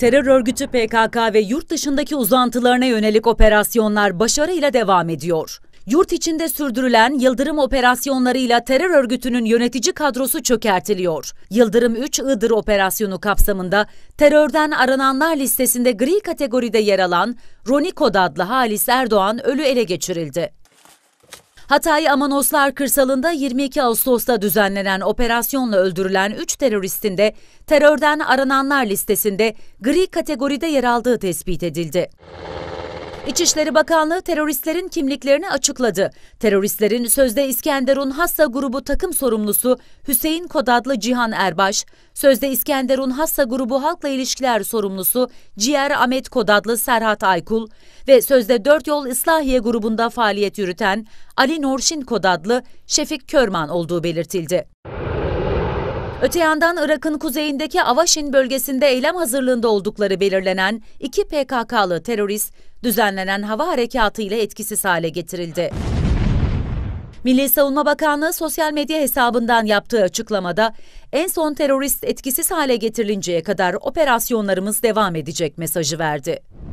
Terör örgütü PKK ve yurt dışındaki uzantılarına yönelik operasyonlar başarıyla devam ediyor. Yurt içinde sürdürülen Yıldırım operasyonlarıyla terör örgütünün yönetici kadrosu çökertiliyor. Yıldırım 3 Iğdır operasyonu kapsamında terörden arananlar listesinde gri kategoride yer alan Roni adlı Halis Erdoğan ölü ele geçirildi. Hatay Amanoslar kırsalında 22 Ağustos'ta düzenlenen operasyonla öldürülen 3 teröristin de terörden arananlar listesinde gri kategoride yer aldığı tespit edildi. İçişleri Bakanlığı teröristlerin kimliklerini açıkladı. Teröristlerin sözde İskenderun Hassa grubu takım sorumlusu Hüseyin Kodadlı Cihan Erbaş, sözde İskenderun Hassa grubu halkla ilişkiler sorumlusu Ciğer Ahmet Kodadlı Serhat Aykul ve sözde Dört Yol İslahiye grubunda faaliyet yürüten Ali Norşin Kodadlı Şefik Körman olduğu belirtildi. Öte yandan Irak'ın kuzeyindeki Avaşin bölgesinde eylem hazırlığında oldukları belirlenen iki PKK'lı terörist düzenlenen hava harekatı ile etkisiz hale getirildi. Milli Savunma Bakanlığı sosyal medya hesabından yaptığı açıklamada en son terörist etkisiz hale getirilinceye kadar operasyonlarımız devam edecek mesajı verdi.